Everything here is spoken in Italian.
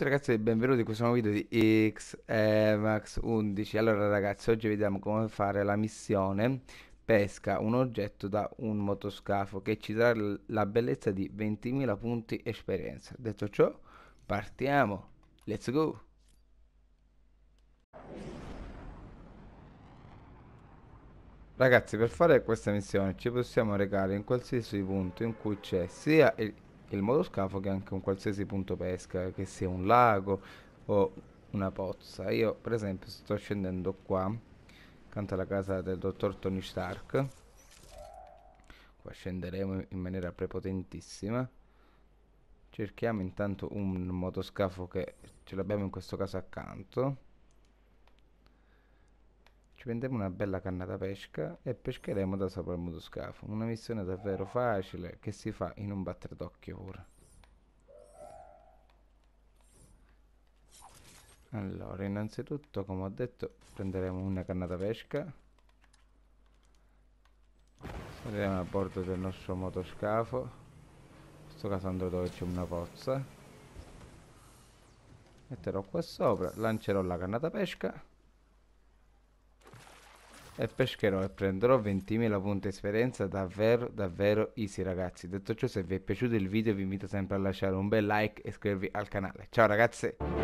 tutti ragazzi e benvenuti in questo nuovo video di XEMAX 11 Allora ragazzi oggi vediamo come fare la missione Pesca un oggetto da un motoscafo che ci darà la bellezza di 20.000 punti esperienza Detto ciò partiamo, let's go! Ragazzi per fare questa missione ci possiamo recare in qualsiasi punto in cui c'è sia il il motoscafo che anche un qualsiasi punto pesca, che sia un lago o una pozza. Io per esempio sto scendendo qua, accanto alla casa del dottor Tony Stark. Qua scenderemo in maniera prepotentissima. Cerchiamo intanto un motoscafo che ce l'abbiamo in questo caso accanto ci prenderemo una bella canna da pesca e pescheremo da sopra il motoscafo. Una missione davvero facile che si fa in un battere d'occhio ora. Allora, innanzitutto, come ho detto, prenderemo una canna da pesca. Saliremo a bordo del nostro motoscafo. In questo caso andrò dove c'è una pozza. Metterò qua sopra, lancerò la canna da pesca e pescherò e prenderò 20.000 punti esperienza davvero davvero easy ragazzi detto ciò se vi è piaciuto il video vi invito sempre a lasciare un bel like e iscrivervi al canale ciao ragazzi